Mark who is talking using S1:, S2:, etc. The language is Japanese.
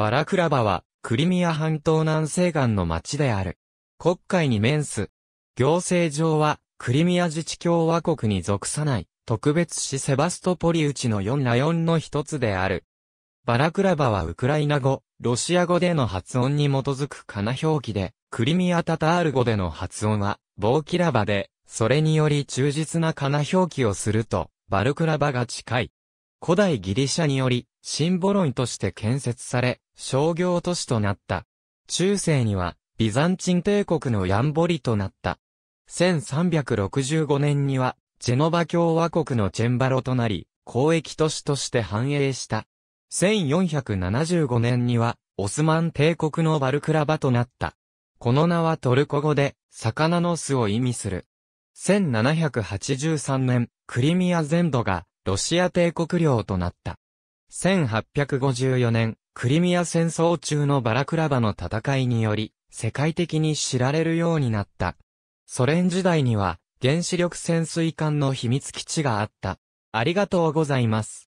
S1: バラクラバは、クリミ
S2: ア半島南西岸の町である。国会に面す。行政上は、クリミア自治共和国に属さない、特別市セバストポリウちの4ラ4の一つである。バラクラバはウクライナ語、ロシア語での発音に基づくカナ表記で、クリミアタタール語での発音は、ボーキラバで、それにより忠実なカナ表記をすると、バルクラバが近い。古代ギリシャにより、シンボロンとして建設され、商業都市となった。中世には、ビザンチン帝国のヤンボリとなった。1365年には、ジェノバ共和国のチェンバロとなり、交易都市として繁栄した。1475年には、オスマン帝国のバルクラバとなった。この名はトルコ語で、魚の巣を意味する。1783年、クリミア全土が、ロシア帝国領となった。1854年、クリミア戦争中のバラクラバの戦いにより、世界的に知られるようになった。ソ連時代には、原子力潜水艦の秘密基地があった。ありがとうございます。